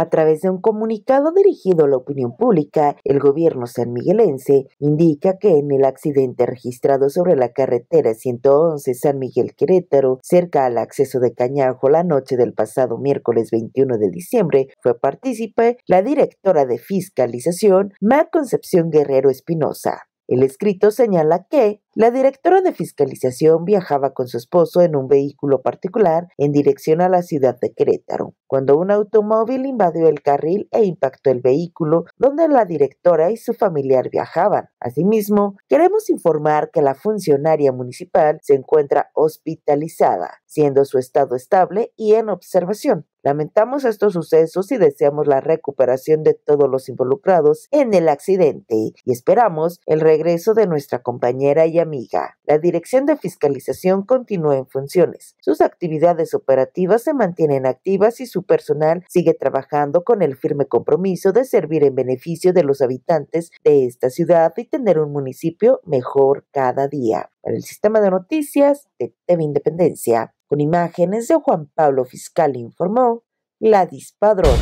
A través de un comunicado dirigido a la opinión pública, el gobierno sanmiguelense indica que en el accidente registrado sobre la carretera 111 San Miguel Querétaro, cerca al acceso de Cañajo la noche del pasado miércoles 21 de diciembre, fue partícipe la directora de fiscalización, Ma Concepción Guerrero Espinosa. El escrito señala que la directora de fiscalización viajaba con su esposo en un vehículo particular en dirección a la ciudad de Querétaro, cuando un automóvil invadió el carril e impactó el vehículo donde la directora y su familiar viajaban. Asimismo, queremos informar que la funcionaria municipal se encuentra hospitalizada, siendo su estado estable y en observación. Lamentamos estos sucesos y deseamos la recuperación de todos los involucrados en el accidente y esperamos el regreso de nuestra compañera y amiga. La Dirección de Fiscalización continúa en funciones. Sus actividades operativas se mantienen activas y su personal sigue trabajando con el firme compromiso de servir en beneficio de los habitantes de esta ciudad y tener un municipio mejor cada día. Para el sistema de noticias de TV Independencia, con imágenes de Juan Pablo Fiscal informó la Padrón.